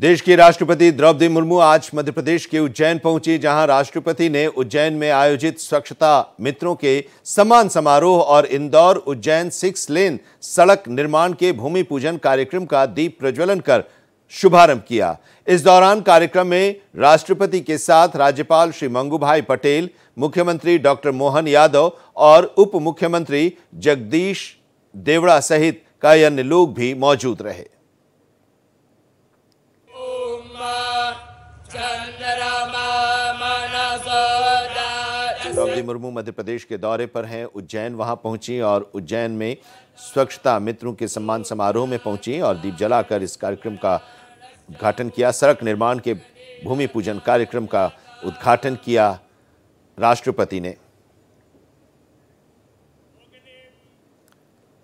देश की राष्ट्रपति द्रौपदी मुर्मू आज मध्य प्रदेश के उज्जैन पहुंची जहां राष्ट्रपति ने उज्जैन में आयोजित स्वच्छता मित्रों के सम्मान समारोह और इंदौर उज्जैन सिक्स लेन सड़क निर्माण के भूमि पूजन कार्यक्रम का दीप प्रज्वलन कर शुभारंभ किया इस दौरान कार्यक्रम में राष्ट्रपति के साथ राज्यपाल श्री मंगूभाई पटेल मुख्यमंत्री डॉक्टर मोहन यादव और उप मुख्यमंत्री जगदीश देवड़ा सहित कई अन्य लोग भी मौजूद रहे द्रौपदी मुर्मू मध्य प्रदेश के दौरे पर हैं उज्जैन वहां पहुंची और उज्जैन में स्वच्छता मित्रों के सम्मान समारोह में पहुंची और दीप जलाकर इस कार्यक्रम का उद्घाटन किया सड़क निर्माण के भूमि पूजन कार्यक्रम का उद्घाटन किया राष्ट्रपति ने